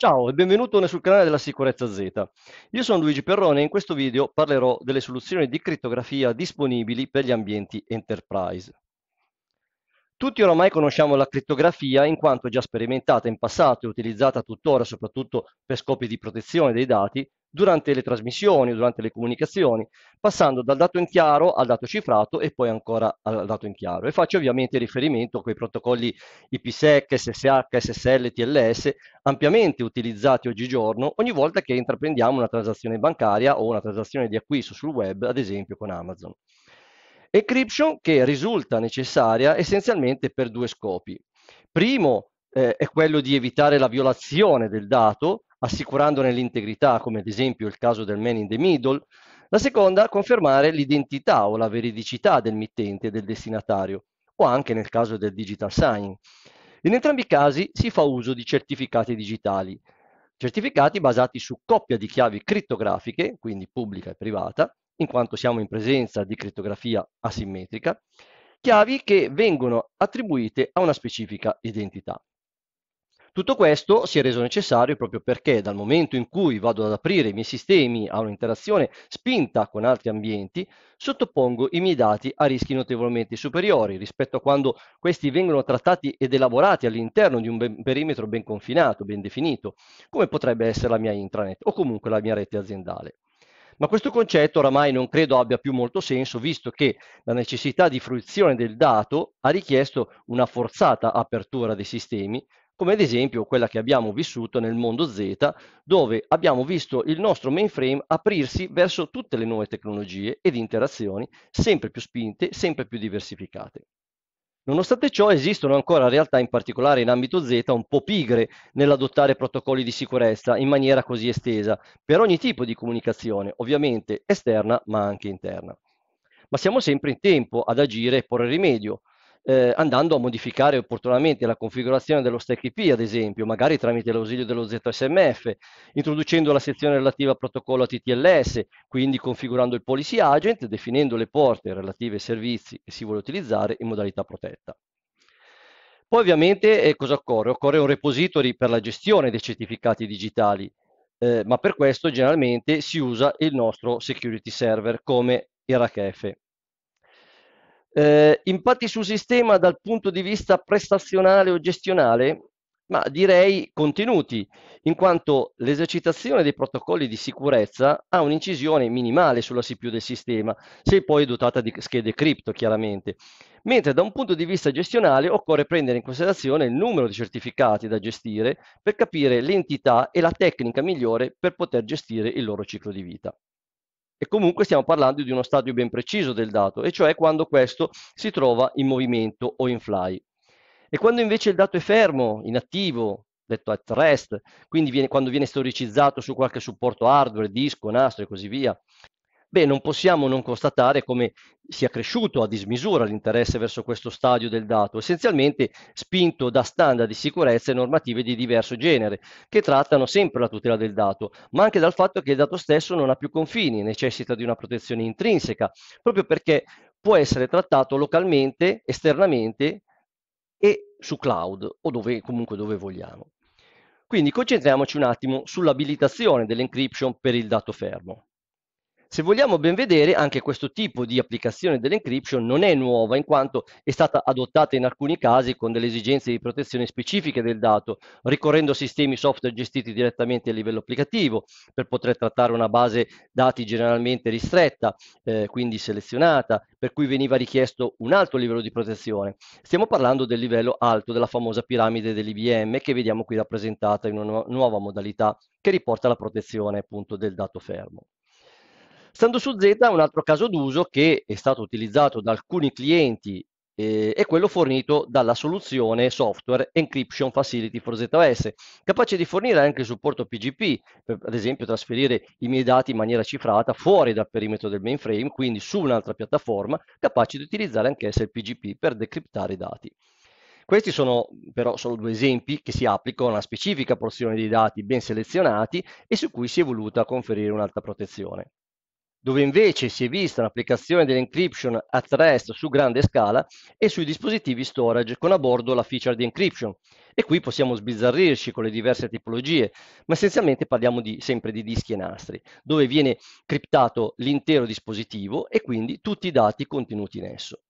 Ciao e benvenuto sul canale della Sicurezza Z. Io sono Luigi Perrone e in questo video parlerò delle soluzioni di crittografia disponibili per gli ambienti enterprise. Tutti oramai conosciamo la crittografia in quanto già sperimentata in passato e utilizzata tuttora soprattutto per scopi di protezione dei dati durante le trasmissioni, durante le comunicazioni, passando dal dato in chiaro al dato cifrato e poi ancora al dato in chiaro. E faccio ovviamente riferimento a quei protocolli IPSEC, SSH, SSL, TLS ampiamente utilizzati oggigiorno ogni volta che intraprendiamo una transazione bancaria o una transazione di acquisto sul web, ad esempio con Amazon. Encryption che risulta necessaria essenzialmente per due scopi. Primo, eh, è quello di evitare la violazione del dato, assicurandone l'integrità, come ad esempio il caso del man in the middle, la seconda confermare l'identità o la veridicità del mittente e del destinatario, o anche nel caso del digital sign. In entrambi i casi si fa uso di certificati digitali, certificati basati su coppia di chiavi crittografiche, quindi pubblica e privata, in quanto siamo in presenza di crittografia asimmetrica, chiavi che vengono attribuite a una specifica identità. Tutto questo si è reso necessario proprio perché dal momento in cui vado ad aprire i miei sistemi a un'interazione spinta con altri ambienti, sottopongo i miei dati a rischi notevolmente superiori rispetto a quando questi vengono trattati ed elaborati all'interno di un ben perimetro ben confinato, ben definito, come potrebbe essere la mia intranet o comunque la mia rete aziendale. Ma questo concetto oramai non credo abbia più molto senso, visto che la necessità di fruizione del dato ha richiesto una forzata apertura dei sistemi come ad esempio quella che abbiamo vissuto nel mondo Z, dove abbiamo visto il nostro mainframe aprirsi verso tutte le nuove tecnologie ed interazioni sempre più spinte, sempre più diversificate. Nonostante ciò esistono ancora realtà, in particolare in ambito Z, un po' pigre nell'adottare protocolli di sicurezza in maniera così estesa, per ogni tipo di comunicazione, ovviamente esterna ma anche interna. Ma siamo sempre in tempo ad agire e porre rimedio, eh, andando a modificare opportunamente la configurazione dello stack IP, ad esempio, magari tramite l'ausilio dello ZSMF, introducendo la sezione relativa al protocollo TTLS, quindi configurando il policy agent, definendo le porte relative ai servizi che si vuole utilizzare in modalità protetta. Poi ovviamente eh, cosa occorre? Occorre un repository per la gestione dei certificati digitali, eh, ma per questo generalmente si usa il nostro security server come RHF. Eh, impatti sul sistema dal punto di vista prestazionale o gestionale? Ma direi contenuti, in quanto l'esercitazione dei protocolli di sicurezza ha un'incisione minimale sulla CPU del sistema, se poi è dotata di schede cripto, chiaramente. Mentre da un punto di vista gestionale occorre prendere in considerazione il numero di certificati da gestire per capire l'entità e la tecnica migliore per poter gestire il loro ciclo di vita. E comunque stiamo parlando di uno stadio ben preciso del dato, e cioè quando questo si trova in movimento o in fly. E quando invece il dato è fermo, inattivo, detto at rest, quindi viene, quando viene storicizzato su qualche supporto hardware, disco, nastro e così via, Beh, non possiamo non constatare come sia cresciuto a dismisura l'interesse verso questo stadio del dato, essenzialmente spinto da standard di sicurezza e normative di diverso genere, che trattano sempre la tutela del dato, ma anche dal fatto che il dato stesso non ha più confini, necessita di una protezione intrinseca, proprio perché può essere trattato localmente, esternamente e su cloud o dove, comunque dove vogliamo. Quindi concentriamoci un attimo sull'abilitazione dell'encryption per il dato fermo. Se vogliamo ben vedere, anche questo tipo di applicazione dell'encryption non è nuova, in quanto è stata adottata in alcuni casi con delle esigenze di protezione specifiche del dato, ricorrendo a sistemi software gestiti direttamente a livello applicativo, per poter trattare una base dati generalmente ristretta, eh, quindi selezionata, per cui veniva richiesto un alto livello di protezione. Stiamo parlando del livello alto della famosa piramide dell'IBM che vediamo qui rappresentata in una nuova modalità che riporta la protezione appunto del dato fermo. Stando su Z, un altro caso d'uso che è stato utilizzato da alcuni clienti eh, è quello fornito dalla soluzione software Encryption Facility for ZOS, capace di fornire anche supporto PGP, per ad esempio trasferire i miei dati in maniera cifrata fuori dal perimetro del mainframe, quindi su un'altra piattaforma, capace di utilizzare anch'essa il PGP per decryptare i dati. Questi sono però solo due esempi che si applicano a una specifica porzione di dati ben selezionati e su cui si è voluta conferire un'alta protezione dove invece si è vista l'applicazione dell'encryption at rest su grande scala e sui dispositivi storage con a bordo la feature di encryption. E qui possiamo sbizzarrirci con le diverse tipologie, ma essenzialmente parliamo di, sempre di dischi e nastri, dove viene criptato l'intero dispositivo e quindi tutti i dati contenuti in esso.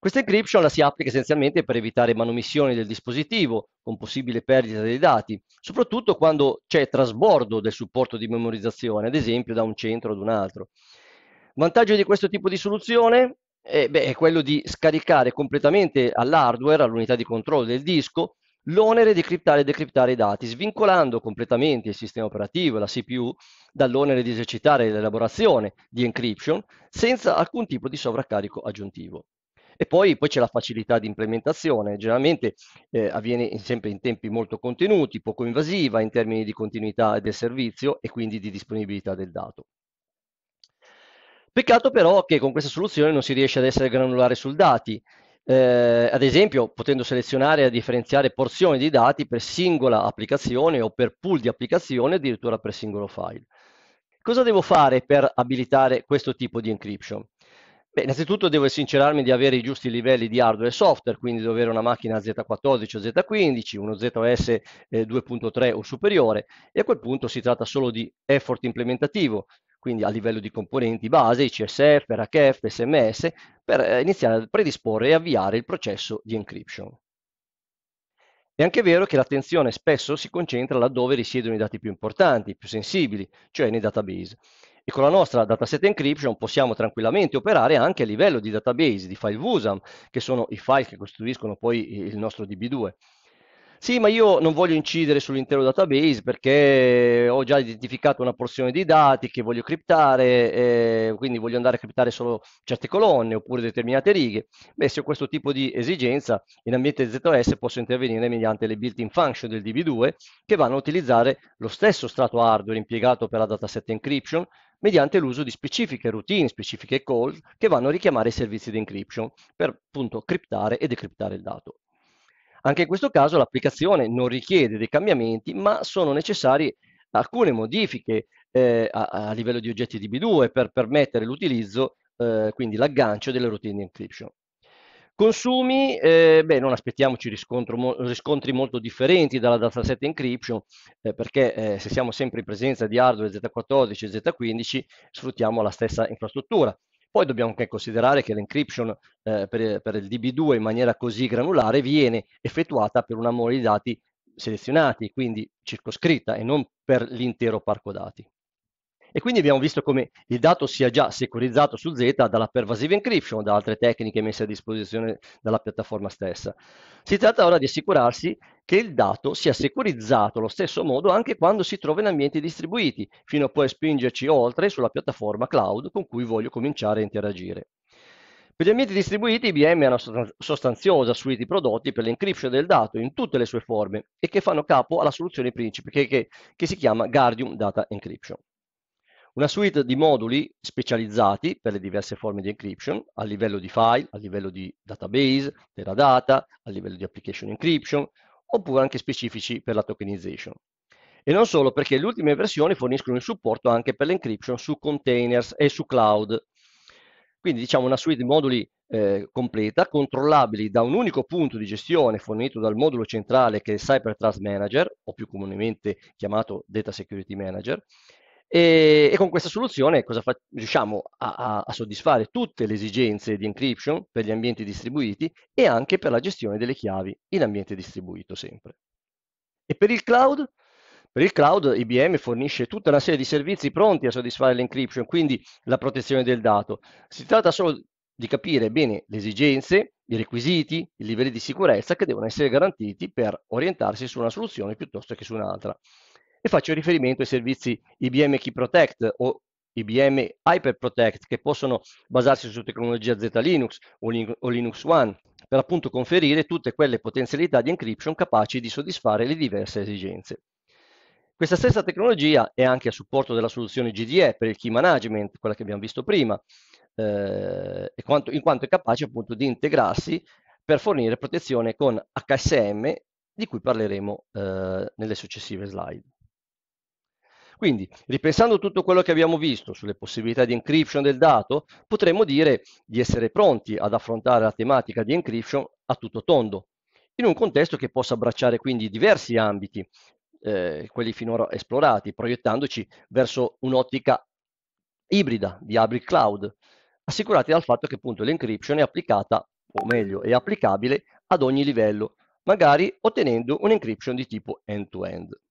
Questa encryption la si applica essenzialmente per evitare manomissioni del dispositivo, con possibile perdita dei dati, soprattutto quando c'è trasbordo del supporto di memorizzazione, ad esempio da un centro ad un altro. Vantaggio di questo tipo di soluzione eh, beh, è quello di scaricare completamente all'hardware, all'unità di controllo del disco, l'onere di criptare e decriptare i dati, svincolando completamente il sistema operativo, la CPU, dall'onere di esercitare l'elaborazione di encryption senza alcun tipo di sovraccarico aggiuntivo. E poi, poi c'è la facilità di implementazione, generalmente eh, avviene sempre in tempi molto contenuti, poco invasiva in termini di continuità del servizio e quindi di disponibilità del dato. Peccato però che con questa soluzione non si riesce ad essere granulare sul dati, eh, ad esempio potendo selezionare e differenziare porzioni di dati per singola applicazione o per pool di applicazione, addirittura per singolo file. Cosa devo fare per abilitare questo tipo di encryption? Beh, innanzitutto devo sincerarmi di avere i giusti livelli di hardware e software, quindi di avere una macchina Z14 o Z15, uno ZOS 2.3 eh, o superiore, e a quel punto si tratta solo di effort implementativo, quindi a livello di componenti base, ICSF, RHF, SMS, per eh, iniziare a predisporre e avviare il processo di encryption. È anche vero che l'attenzione spesso si concentra laddove risiedono i dati più importanti, più sensibili, cioè nei database e con la nostra dataset encryption possiamo tranquillamente operare anche a livello di database, di file VUSAM, che sono i file che costituiscono poi il nostro DB2. Sì, ma io non voglio incidere sull'intero database perché ho già identificato una porzione di dati che voglio criptare, quindi voglio andare a criptare solo certe colonne oppure determinate righe. Beh, se ho questo tipo di esigenza, in ambiente ZOS posso intervenire mediante le built-in function del DB2 che vanno a utilizzare lo stesso strato hardware impiegato per la dataset encryption, mediante l'uso di specifiche routine, specifiche call che vanno a richiamare i servizi di encryption per appunto criptare e decriptare il dato. Anche in questo caso l'applicazione non richiede dei cambiamenti, ma sono necessarie alcune modifiche eh, a, a, livello di oggetti DB2 per permettere l'utilizzo, eh, quindi l'aggancio delle routine di encryption. Consumi, eh, beh, non aspettiamoci mo- riscontri molto differenti dalla dataset encryption, eh, perché eh, se siamo sempre in presenza di hardware Z14 e Z15, sfruttiamo la stessa infrastruttura. Poi dobbiamo anche considerare che l'encryption eh, per, per, il DB2 in maniera così granulare viene effettuata per una mole di dati selezionati, quindi circoscritta e non per l'intero parco dati. E quindi abbiamo visto come il dato sia già securizzato su Z dalla pervasive encryption, da altre tecniche messe a disposizione dalla piattaforma stessa. Si tratta ora di assicurarsi che il dato sia securizzato allo stesso modo anche quando si trova in ambienti distribuiti, fino a poi spingerci oltre sulla piattaforma cloud con cui voglio cominciare a interagire. Per gli ambienti distribuiti IBM ha una sostanziosa suite di prodotti per l'encryption del dato in tutte le sue forme e che fanno capo alla soluzione principe che, che, che si chiama Guardium Data Encryption. Una suite di moduli specializzati per le diverse forme di encryption a livello di file, a livello di database, data, a livello di application encryption, oppure anche specifici per la tokenization. E non solo, perché le ultime versioni forniscono il supporto anche per l'encryption su containers e su cloud. Quindi diciamo una suite di moduli eh, completa, controllabili da un unico punto di gestione fornito dal modulo centrale che è il Cyber Trust Manager, o più comunemente chiamato Data Security Manager, e, e con questa soluzione fa- riusciamo a, a, a soddisfare tutte le esigenze di encryption per gli ambienti distribuiti e anche per la gestione delle chiavi in ambiente distribuito sempre. E per il cloud? Per il cloud IBM fornisce tutta una serie di servizi pronti a soddisfare l'encryption, quindi la protezione del dato. Si tratta solo di capire bene le esigenze, i requisiti, i livelli di sicurezza che devono essere garantiti per orientarsi su una soluzione piuttosto che su un'altra e faccio riferimento ai servizi IBM Key Protect o IBM Hyper Protect che possono basarsi su tecnologia Z-Linux o, Linux One per appunto conferire tutte quelle potenzialità di encryption capaci di soddisfare le diverse esigenze. Questa stessa tecnologia è anche a supporto della soluzione GDE per il key management, quella che abbiamo visto prima, eh, quanto, in quanto è capace appunto di integrarsi per fornire protezione con HSM, di cui parleremo eh, nelle successive slide. Quindi, ripensando tutto quello che abbiamo visto sulle possibilità di encryption del dato, potremmo dire di essere pronti ad affrontare la tematica di encryption a tutto tondo, in un contesto che possa abbracciare quindi diversi ambiti, eh, quelli finora esplorati, proiettandoci verso un'ottica ibrida di hybrid cloud, assicurati dal fatto che appunto l'encryption è applicata, o meglio, è applicabile ad ogni livello, magari ottenendo un'encryption di tipo end-to-end. end to end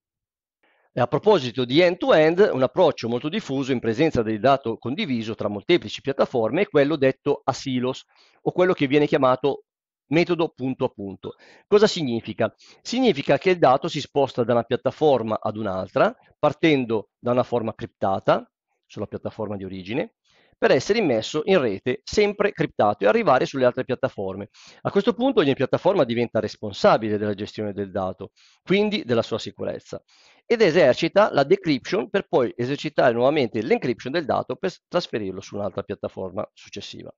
e a proposito di end-to-end, un approccio molto diffuso in presenza del dato condiviso tra molteplici piattaforme è quello detto a silos o quello che viene chiamato metodo punto a punto. Cosa significa? Significa che il dato si sposta da una piattaforma ad un'altra, partendo da una forma criptata sulla piattaforma di origine, per essere immesso in rete sempre criptato e arrivare sulle altre piattaforme. A questo punto ogni piattaforma diventa responsabile della gestione del dato, quindi della sua sicurezza ed esercita la decryption per poi esercitare nuovamente l'encryption del dato per trasferirlo su un'altra piattaforma successiva.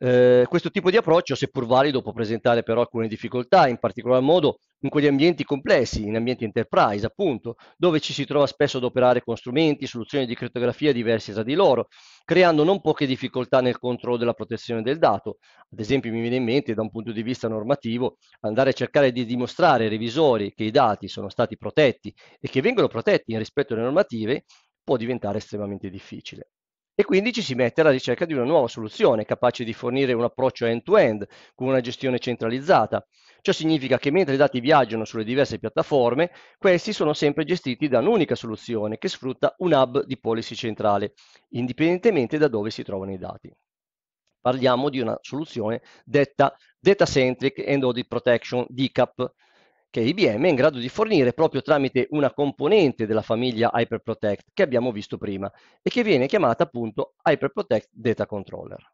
Eh, questo tipo di approccio, seppur valido, può presentare però alcune difficoltà, in particolar modo in quegli ambienti complessi, in ambienti enterprise, appunto, dove ci si trova spesso ad operare con strumenti, soluzioni di criptografia diverse tra di loro, creando non poche difficoltà nel controllo della protezione del dato. Ad esempio, mi viene in mente, da un punto di vista normativo, andare a cercare di dimostrare ai revisori che i dati sono stati protetti e che vengono protetti in rispetto alle normative può diventare estremamente difficile e quindi ci si mette alla ricerca di una nuova soluzione capace di fornire un approccio end-to-end con una gestione centralizzata. Ciò significa che mentre i dati viaggiano sulle diverse piattaforme, questi sono sempre gestiti da un'unica soluzione che sfrutta un hub di policy centrale, indipendentemente da dove si trovano i dati. Parliamo di una soluzione detta Data Centric and Audit Protection DCAP, che IBM è in grado di fornire proprio tramite una componente della famiglia HyperProtect che abbiamo visto prima e che viene chiamata appunto HyperProtect Data Controller.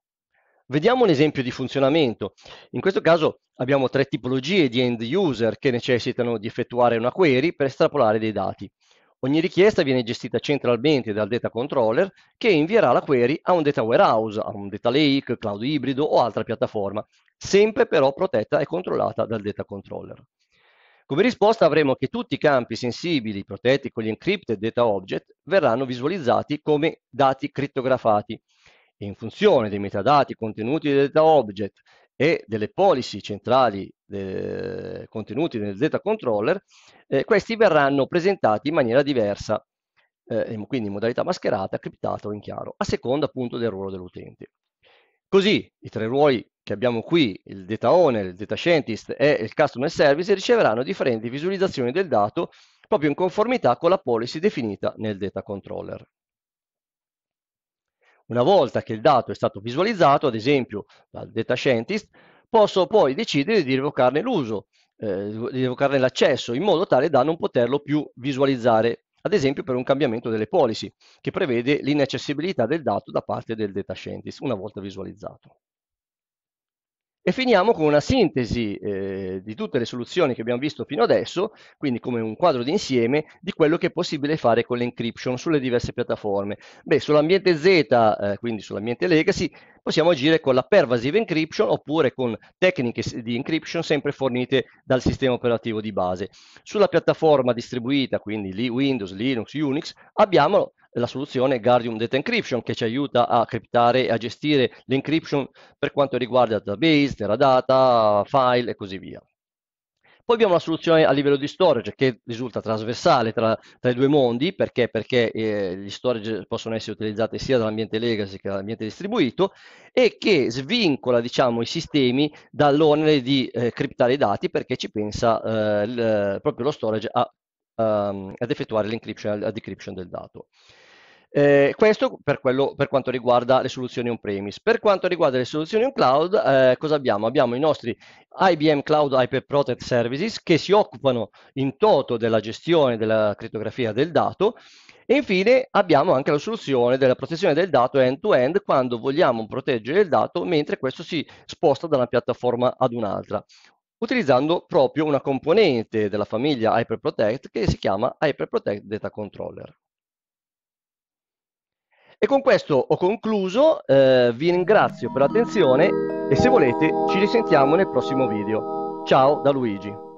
Vediamo un esempio di funzionamento. In questo caso abbiamo tre tipologie di end user che necessitano di effettuare una query per estrapolare dei dati. Ogni richiesta viene gestita centralmente dal data controller che invierà la query a un data warehouse, a un data lake, cloud ibrido o altra piattaforma, sempre però protetta e controllata dal data controller. Come risposta avremo che tutti i campi sensibili protetti con gli encrypted data object verranno visualizzati come dati crittografati e in funzione dei metadati contenuti nel data object e delle policy centrali eh, contenuti nel data controller, eh, questi verranno presentati in maniera diversa, eh, quindi in modalità mascherata, criptata o in chiaro, a seconda appunto del ruolo dell'utente. Così i tre ruoli che abbiamo qui, il data owner, il data scientist e il customer service, riceveranno differenti visualizzazioni del dato proprio in conformità con la policy definita nel data controller. Una volta che il dato è stato visualizzato, ad esempio dal data scientist, posso poi decidere di revocarne l'uso, eh, di revocarne l'accesso, in modo tale da non poterlo più visualizzare, ad esempio per un cambiamento delle policy, che prevede l'inaccessibilità del dato da parte del data scientist una volta visualizzato. E finiamo con una sintesi eh, di tutte le soluzioni che abbiamo visto fino adesso, quindi come un quadro d'insieme di quello che è possibile fare con l'encryption sulle diverse piattaforme. Beh, sull'ambiente Z, eh, quindi sull'ambiente legacy, possiamo agire con la pervasive encryption oppure con tecniche di encryption sempre fornite dal sistema operativo di base. Sulla piattaforma distribuita, quindi Windows, Linux, Unix, abbiamo la soluzione Guardium Data Encryption che ci aiuta a criptare e a gestire l'encryption per quanto riguarda database, teradata, file e così via. Poi abbiamo la soluzione a livello di storage che risulta trasversale tra, tra i due mondi, perché, perché eh, gli storage possono essere utilizzati sia dall'ambiente legacy che dall'ambiente distribuito, e che svincola diciamo, i sistemi dall'onere di eh, criptare i dati perché ci pensa eh, il, proprio lo storage a, um, ad effettuare l'encryption la decryption del dato. Eh, questo per, quello, per, quanto riguarda le soluzioni on-premise. Per quanto riguarda le soluzioni on cloud, eh, cosa abbiamo? Abbiamo i nostri IBM Cloud Hyper Protect Services che si occupano in toto della gestione della criptografia del dato e infine abbiamo anche la soluzione della protezione del dato end-to-end quando vogliamo proteggere il dato mentre questo si sposta da una piattaforma ad un'altra utilizzando proprio una componente della famiglia Hyper Protect che si chiama Hyper Protect Data Controller. E con questo ho concluso, eh, vi ringrazio per l'attenzione e se volete ci risentiamo nel prossimo video. Ciao da Luigi.